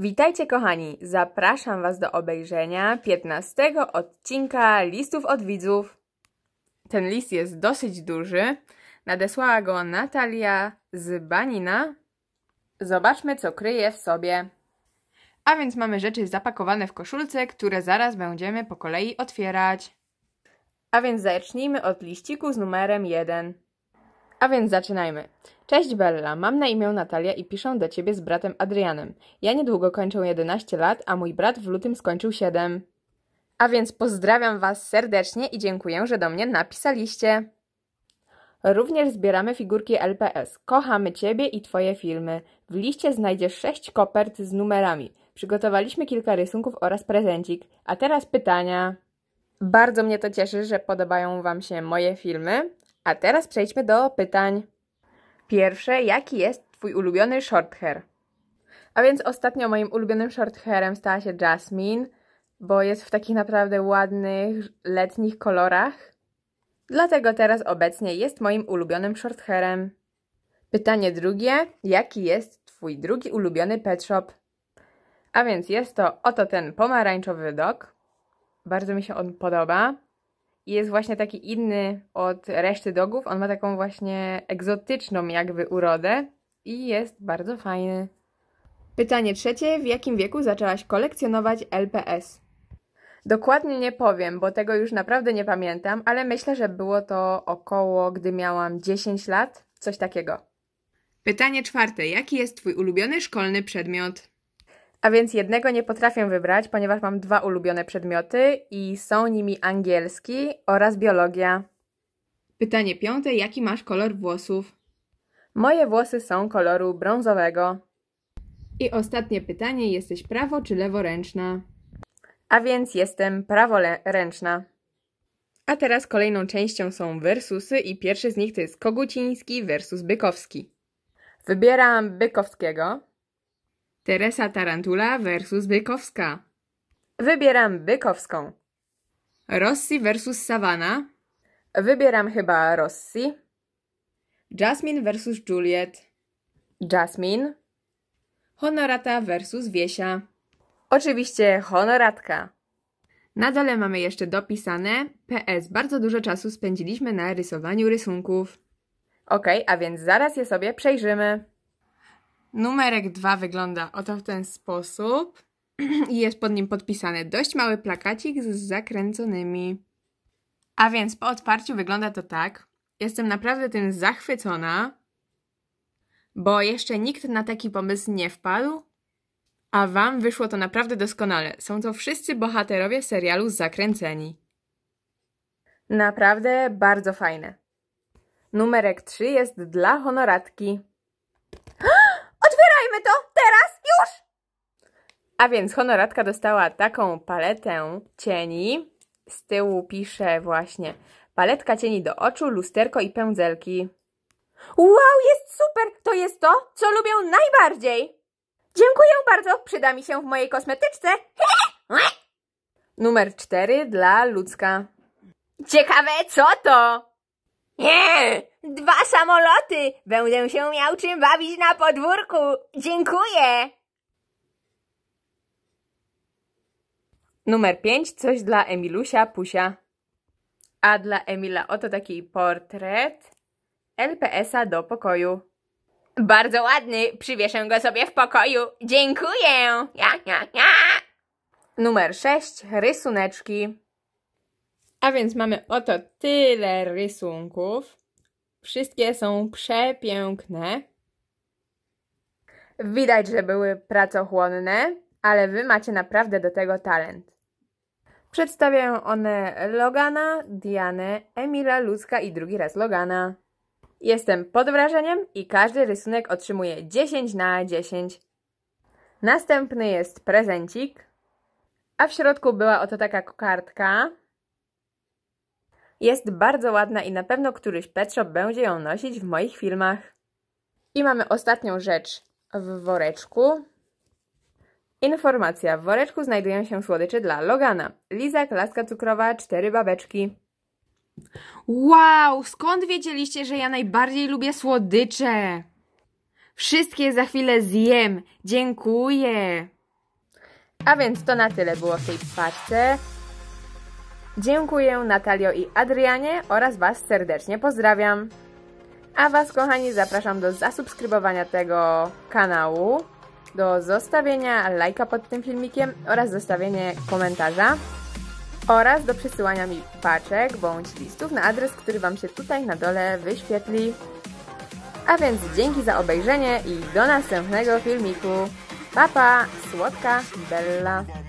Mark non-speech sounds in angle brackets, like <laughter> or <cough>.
Witajcie kochani, zapraszam Was do obejrzenia 15 odcinka listów od widzów. Ten list jest dosyć duży, nadesłała go Natalia z Banina. Zobaczmy co kryje w sobie. A więc mamy rzeczy zapakowane w koszulce, które zaraz będziemy po kolei otwierać. A więc zacznijmy od liściku z numerem 1. A więc zaczynajmy. Cześć Bella, mam na imię Natalia i piszę do ciebie z bratem Adrianem. Ja niedługo kończę 11 lat, a mój brat w lutym skończył 7. A więc pozdrawiam Was serdecznie i dziękuję, że do mnie napisaliście. Również zbieramy figurki LPS. Kochamy Ciebie i Twoje filmy. W liście znajdziesz sześć kopert z numerami. Przygotowaliśmy kilka rysunków oraz prezencik. A teraz pytania. Bardzo mnie to cieszy, że podobają Wam się moje filmy. A teraz przejdźmy do pytań. Pierwsze, jaki jest Twój ulubiony short hair? A więc ostatnio moim ulubionym short hairem stała się Jasmine, bo jest w takich naprawdę ładnych, letnich kolorach. Dlatego teraz obecnie jest moim ulubionym short hairem. Pytanie drugie, jaki jest Twój drugi ulubiony pet shop? A więc jest to oto ten pomarańczowy dog. Bardzo mi się on podoba jest właśnie taki inny od reszty dogów. On ma taką właśnie egzotyczną jakby urodę i jest bardzo fajny. Pytanie trzecie. W jakim wieku zaczęłaś kolekcjonować LPS? Dokładnie nie powiem, bo tego już naprawdę nie pamiętam, ale myślę, że było to około, gdy miałam 10 lat, coś takiego. Pytanie czwarte. Jaki jest Twój ulubiony szkolny przedmiot? A więc jednego nie potrafię wybrać, ponieważ mam dwa ulubione przedmioty i są nimi angielski oraz biologia. Pytanie piąte: jaki masz kolor włosów? Moje włosy są koloru brązowego. I ostatnie pytanie: jesteś prawo czy leworęczna? A więc jestem praworęczna. A teraz kolejną częścią są versusy i pierwszy z nich to jest Koguciński versus Bykowski. Wybieram Bykowskiego. Teresa Tarantula versus Bykowska. Wybieram Bykowską. Rossi versus Savana. Wybieram chyba Rossi. Jasmine versus Juliet. Jasmine. Honorata versus Wiesia. Oczywiście honoratka. Na dole mamy jeszcze dopisane PS. Bardzo dużo czasu spędziliśmy na rysowaniu rysunków. Ok, a więc zaraz je sobie przejrzymy. Numerek 2 wygląda oto w ten sposób <clears throat> i jest pod nim podpisany dość mały plakacik z zakręconymi. A więc po otwarciu wygląda to tak. Jestem naprawdę tym zachwycona, bo jeszcze nikt na taki pomysł nie wpadł, a wam wyszło to naprawdę doskonale. Są to wszyscy bohaterowie serialu Zakręceni. Naprawdę bardzo fajne. Numerek 3 jest dla honoratki. Zrobimy to teraz, już! A więc honoratka dostała taką paletę cieni. Z tyłu pisze właśnie paletka cieni do oczu, lusterko i pędzelki. Wow, jest super! To jest to, co lubię najbardziej! Dziękuję bardzo, przyda mi się w mojej kosmetyczce. <laughs> Numer 4 dla ludzka. Ciekawe, co to? Nie! Dwa samoloty! Będę się miał czym bawić na podwórku! Dziękuję! Numer 5. Coś dla Emilusia Pusia. A dla Emila oto taki portret LPS-a do pokoju. Bardzo ładny, przywieszę go sobie w pokoju. Dziękuję! Ja, ja, ja. Numer 6. Rysuneczki. A więc mamy oto tyle rysunków. Wszystkie są przepiękne. Widać, że były pracochłonne, ale wy macie naprawdę do tego talent. Przedstawiają one Logana, Dianę, Emila, Ludzka i drugi raz Logana. Jestem pod wrażeniem i każdy rysunek otrzymuje 10 na 10. Następny jest prezencik, a w środku była oto taka kartka, jest bardzo ładna i na pewno któryś pet shop będzie ją nosić w moich filmach. I mamy ostatnią rzecz w woreczku. Informacja. W woreczku znajdują się słodycze dla Logana. Liza, klaska cukrowa, cztery babeczki. Wow! Skąd wiedzieliście, że ja najbardziej lubię słodycze? Wszystkie za chwilę zjem. Dziękuję! A więc to na tyle było w tej paczce. Dziękuję Natalio i Adrianie oraz Was serdecznie pozdrawiam. A Was, kochani, zapraszam do zasubskrybowania tego kanału, do zostawienia lajka pod tym filmikiem oraz zostawienia komentarza oraz do przesyłania mi paczek bądź listów na adres, który Wam się tutaj na dole wyświetli. A więc dzięki za obejrzenie i do następnego filmiku. Papa, pa, słodka Bella.